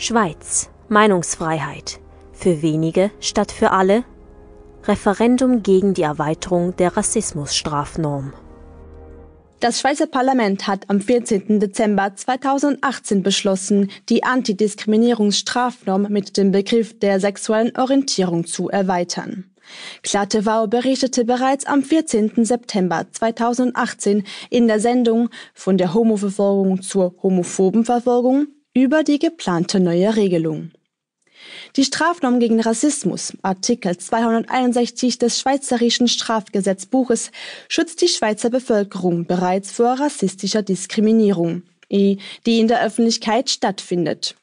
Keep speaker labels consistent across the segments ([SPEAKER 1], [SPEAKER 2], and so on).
[SPEAKER 1] Schweiz. Meinungsfreiheit. Für wenige statt für alle. Referendum gegen die Erweiterung der Rassismusstrafnorm. Das Schweizer Parlament hat am 14. Dezember 2018 beschlossen, die Antidiskriminierungsstrafnorm mit dem Begriff der sexuellen Orientierung zu erweitern. Klatewau berichtete bereits am 14. September 2018 in der Sendung von der Homoverfolgung zur homophoben Verfolgung über die geplante neue Regelung. Die Strafnorm gegen Rassismus, Artikel 261 des Schweizerischen Strafgesetzbuches, schützt die Schweizer Bevölkerung bereits vor rassistischer Diskriminierung, die in der Öffentlichkeit stattfindet.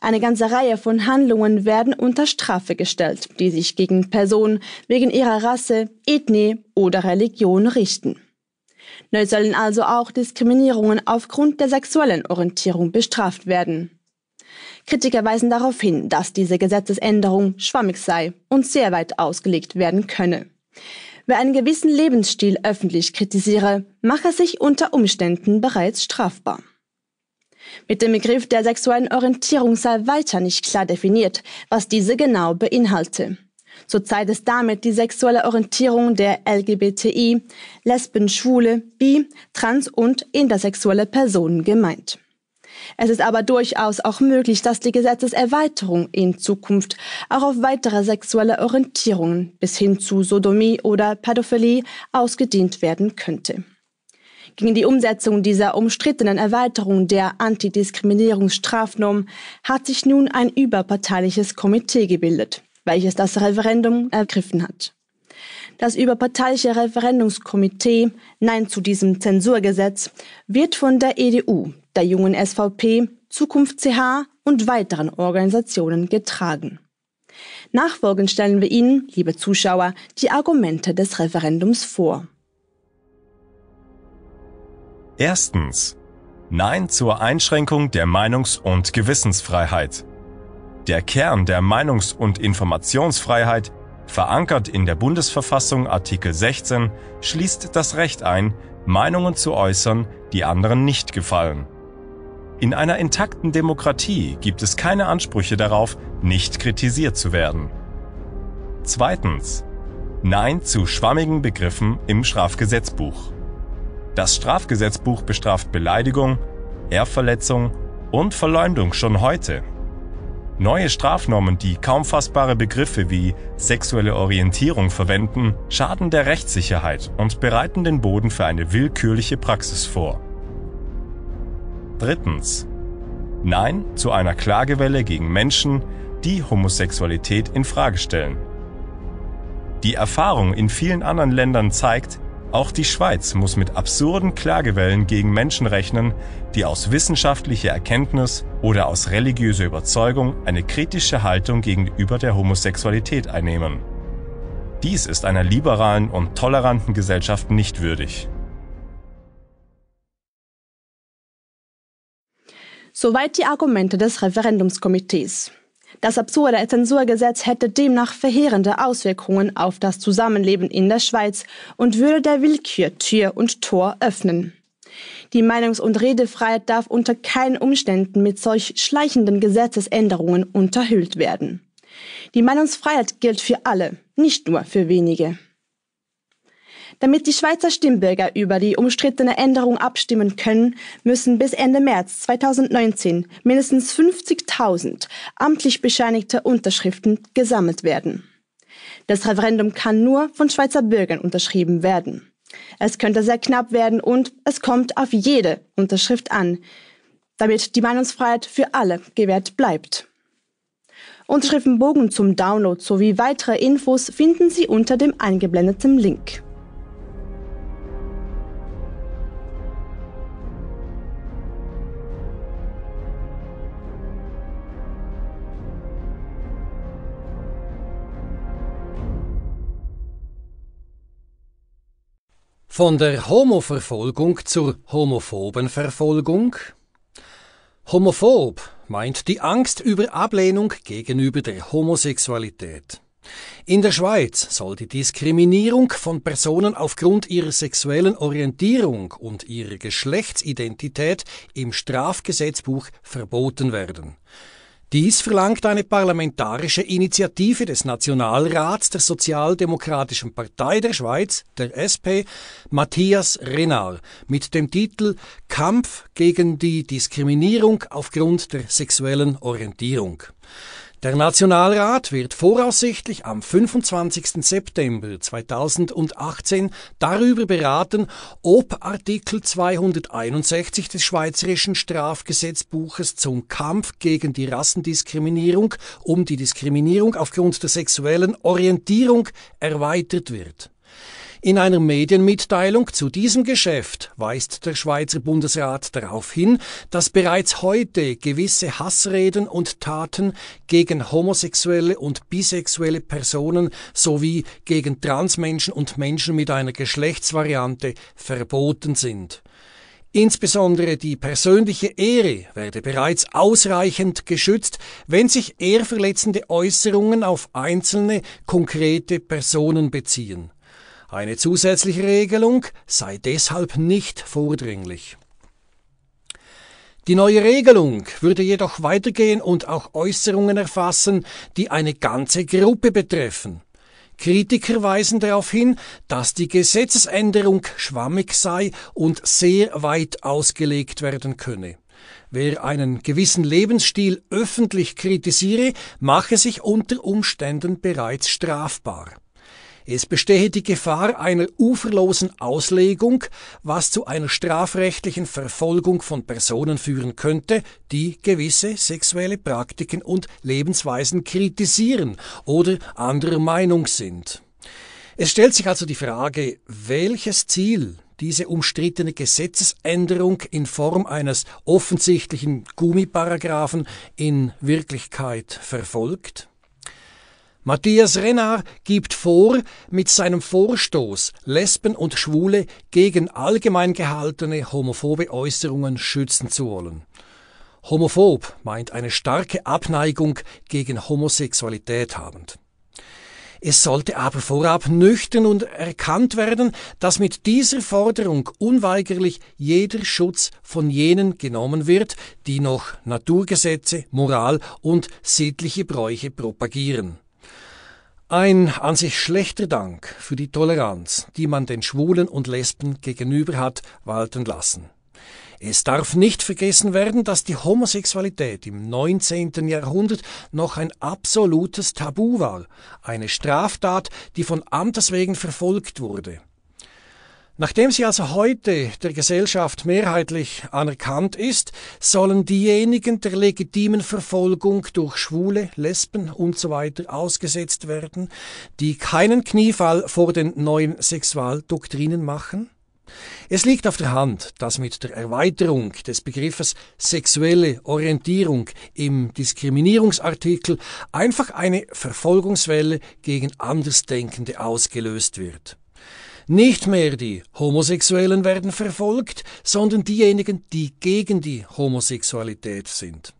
[SPEAKER 1] Eine ganze Reihe von Handlungen werden unter Strafe gestellt, die sich gegen Personen wegen ihrer Rasse, Ethnie oder Religion richten. Neu sollen also auch Diskriminierungen aufgrund der sexuellen Orientierung bestraft werden. Kritiker weisen darauf hin, dass diese Gesetzesänderung schwammig sei und sehr weit ausgelegt werden könne. Wer einen gewissen Lebensstil öffentlich kritisiere, mache sich unter Umständen bereits strafbar. Mit dem Begriff der sexuellen Orientierung sei weiter nicht klar definiert, was diese genau beinhalte. Zurzeit ist damit die sexuelle Orientierung der LGBTI, Lesben, Schwule, Bi, Trans- und intersexuelle Personen gemeint. Es ist aber durchaus auch möglich, dass die Gesetzeserweiterung in Zukunft auch auf weitere sexuelle Orientierungen bis hin zu Sodomie oder Pädophilie ausgedehnt werden könnte. Gegen die Umsetzung dieser umstrittenen Erweiterung der Antidiskriminierungsstrafnorm hat sich nun ein überparteiliches Komitee gebildet welches das Referendum ergriffen hat. Das überparteiliche Referendumskomitee Nein zu diesem Zensurgesetz wird von der EDU, der jungen SVP, Zukunft CH und weiteren Organisationen getragen. Nachfolgend stellen wir Ihnen, liebe Zuschauer, die Argumente des Referendums vor.
[SPEAKER 2] Erstens. Nein zur Einschränkung der Meinungs- und Gewissensfreiheit. Der Kern der Meinungs- und Informationsfreiheit, verankert in der Bundesverfassung Artikel 16, schließt das Recht ein, Meinungen zu äußern, die anderen nicht gefallen. In einer intakten Demokratie gibt es keine Ansprüche darauf, nicht kritisiert zu werden. Zweitens. Nein zu schwammigen Begriffen im Strafgesetzbuch. Das Strafgesetzbuch bestraft Beleidigung, Ehrverletzung und Verleumdung schon heute. Neue Strafnormen, die kaum fassbare Begriffe wie sexuelle Orientierung verwenden, schaden der Rechtssicherheit und bereiten den Boden für eine willkürliche Praxis vor. Drittens. Nein zu einer Klagewelle gegen Menschen, die Homosexualität in Frage stellen. Die Erfahrung in vielen anderen Ländern zeigt, auch die Schweiz muss mit absurden Klagewellen gegen Menschen rechnen, die aus wissenschaftlicher Erkenntnis oder aus religiöser Überzeugung eine kritische Haltung gegenüber der Homosexualität einnehmen. Dies ist einer liberalen und toleranten Gesellschaft nicht würdig.
[SPEAKER 1] Soweit die Argumente des Referendumskomitees. Das absurde Zensurgesetz hätte demnach verheerende Auswirkungen auf das Zusammenleben in der Schweiz und würde der Willkür Tür und Tor öffnen. Die Meinungs- und Redefreiheit darf unter keinen Umständen mit solch schleichenden Gesetzesänderungen unterhüllt werden. Die Meinungsfreiheit gilt für alle, nicht nur für wenige. Damit die Schweizer Stimmbürger über die umstrittene Änderung abstimmen können, müssen bis Ende März 2019 mindestens 50.000 amtlich bescheinigte Unterschriften gesammelt werden. Das Referendum kann nur von Schweizer Bürgern unterschrieben werden. Es könnte sehr knapp werden und es kommt auf jede Unterschrift an, damit die Meinungsfreiheit für alle gewährt bleibt. Unterschriftenbogen zum Download sowie weitere Infos finden Sie unter dem eingeblendeten Link.
[SPEAKER 3] Von der Homoverfolgung zur homophoben Verfolgung. Homophob meint die Angst über Ablehnung gegenüber der Homosexualität. In der Schweiz soll die Diskriminierung von Personen aufgrund ihrer sexuellen Orientierung und ihrer Geschlechtsidentität im Strafgesetzbuch verboten werden. Dies verlangt eine parlamentarische Initiative des Nationalrats der Sozialdemokratischen Partei der Schweiz, der SP, Matthias Renal, mit dem Titel Kampf gegen die Diskriminierung aufgrund der sexuellen Orientierung. Der Nationalrat wird voraussichtlich am 25. September 2018 darüber beraten, ob Artikel 261 des Schweizerischen Strafgesetzbuches zum Kampf gegen die Rassendiskriminierung um die Diskriminierung aufgrund der sexuellen Orientierung erweitert wird in einer Medienmitteilung zu diesem Geschäft weist der Schweizer Bundesrat darauf hin, dass bereits heute gewisse Hassreden und Taten gegen homosexuelle und bisexuelle Personen sowie gegen Transmenschen und Menschen mit einer Geschlechtsvariante verboten sind. Insbesondere die persönliche Ehre werde bereits ausreichend geschützt, wenn sich ehrverletzende Äußerungen auf einzelne konkrete Personen beziehen eine zusätzliche Regelung sei deshalb nicht vordringlich. Die neue Regelung würde jedoch weitergehen und auch Äußerungen erfassen, die eine ganze Gruppe betreffen. Kritiker weisen darauf hin, dass die Gesetzesänderung schwammig sei und sehr weit ausgelegt werden könne. Wer einen gewissen Lebensstil öffentlich kritisiere, mache sich unter Umständen bereits strafbar. Es bestehe die Gefahr einer uferlosen Auslegung, was zu einer strafrechtlichen Verfolgung von Personen führen könnte, die gewisse sexuelle Praktiken und Lebensweisen kritisieren oder anderer Meinung sind. Es stellt sich also die Frage, welches Ziel diese umstrittene Gesetzesänderung in Form eines offensichtlichen Gummiparagraphen in Wirklichkeit verfolgt? Matthias Renner gibt vor, mit seinem Vorstoß Lesben und Schwule gegen allgemein gehaltene homophobe Äußerungen schützen zu wollen. Homophob meint eine starke Abneigung gegen Homosexualität habend. Es sollte aber vorab nüchtern und erkannt werden, dass mit dieser Forderung unweigerlich jeder Schutz von jenen genommen wird, die noch Naturgesetze, Moral und sittliche Bräuche propagieren. Ein an sich schlechter Dank für die Toleranz, die man den Schwulen und Lesben gegenüber hat walten lassen. Es darf nicht vergessen werden, dass die Homosexualität im 19. Jahrhundert noch ein absolutes Tabu war, eine Straftat, die von Amtes wegen verfolgt wurde. Nachdem sie also heute der Gesellschaft mehrheitlich anerkannt ist, sollen diejenigen der legitimen Verfolgung durch Schwule, Lesben usw. So ausgesetzt werden, die keinen Kniefall vor den neuen Sexualdoktrinen machen? Es liegt auf der Hand, dass mit der Erweiterung des Begriffes sexuelle Orientierung im Diskriminierungsartikel einfach eine Verfolgungswelle gegen Andersdenkende ausgelöst wird. Nicht mehr die Homosexuellen werden verfolgt, sondern diejenigen, die gegen die Homosexualität sind.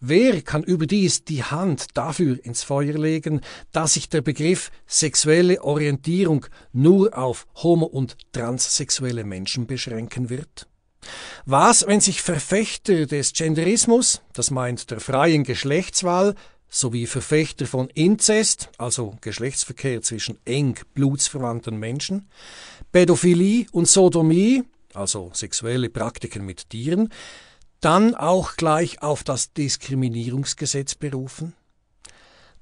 [SPEAKER 3] Wer kann überdies die Hand dafür ins Feuer legen, dass sich der Begriff sexuelle Orientierung nur auf homo- und transsexuelle Menschen beschränken wird? Was, wenn sich Verfechter des Genderismus, das meint der freien Geschlechtswahl, sowie Verfechter von Inzest, also Geschlechtsverkehr zwischen eng blutsverwandten Menschen, Pädophilie und Sodomie, also sexuelle Praktiken mit Tieren, dann auch gleich auf das Diskriminierungsgesetz berufen?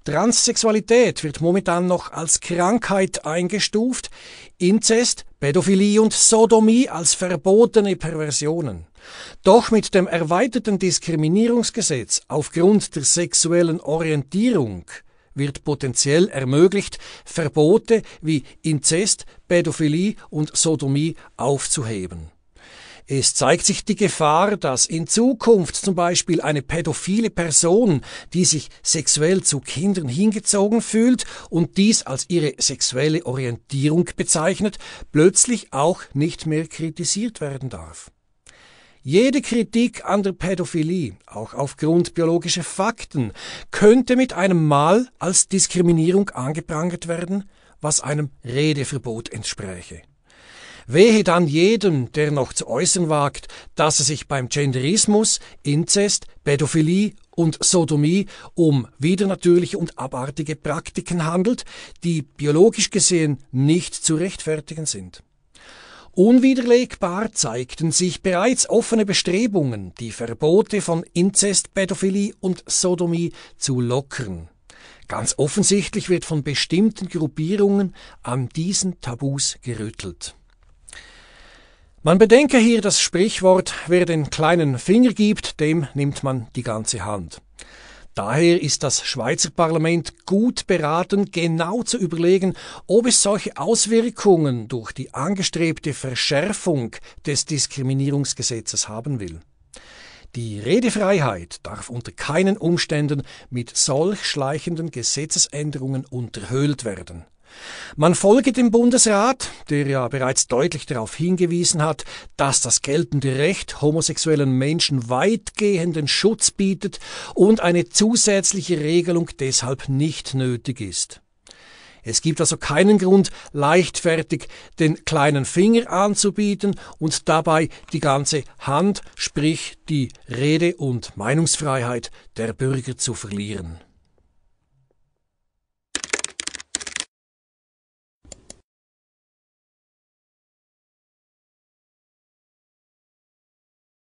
[SPEAKER 3] Transsexualität wird momentan noch als Krankheit eingestuft, Inzest, Pädophilie und Sodomie als verbotene Perversionen. Doch mit dem erweiterten Diskriminierungsgesetz aufgrund der sexuellen Orientierung wird potenziell ermöglicht, Verbote wie Inzest, Pädophilie und Sodomie aufzuheben es zeigt sich die Gefahr, dass in Zukunft zum Beispiel eine pädophile Person, die sich sexuell zu Kindern hingezogen fühlt und dies als ihre sexuelle Orientierung bezeichnet, plötzlich auch nicht mehr kritisiert werden darf. Jede Kritik an der Pädophilie, auch aufgrund biologischer Fakten, könnte mit einem Mal als Diskriminierung angeprangert werden, was einem Redeverbot entspräche. Wehe dann jedem, der noch zu äußern wagt, dass es sich beim Genderismus, Inzest, Pädophilie und Sodomie um widernatürliche und abartige Praktiken handelt, die biologisch gesehen nicht zu rechtfertigen sind. Unwiderlegbar zeigten sich bereits offene Bestrebungen, die Verbote von Inzest, Pädophilie und Sodomie zu lockern. Ganz offensichtlich wird von bestimmten Gruppierungen an diesen Tabus gerüttelt. Man bedenke hier das Sprichwort, wer den kleinen Finger gibt, dem nimmt man die ganze Hand. Daher ist das Schweizer Parlament gut beraten, genau zu überlegen, ob es solche Auswirkungen durch die angestrebte Verschärfung des Diskriminierungsgesetzes haben will. Die Redefreiheit darf unter keinen Umständen mit solch schleichenden Gesetzesänderungen unterhöhlt werden. Man folge dem Bundesrat, der ja bereits deutlich darauf hingewiesen hat, dass das geltende Recht homosexuellen Menschen weitgehenden Schutz bietet und eine zusätzliche Regelung deshalb nicht nötig ist. Es gibt also keinen Grund, leichtfertig den kleinen Finger anzubieten und dabei die ganze Hand, sprich die Rede und Meinungsfreiheit der Bürger zu verlieren.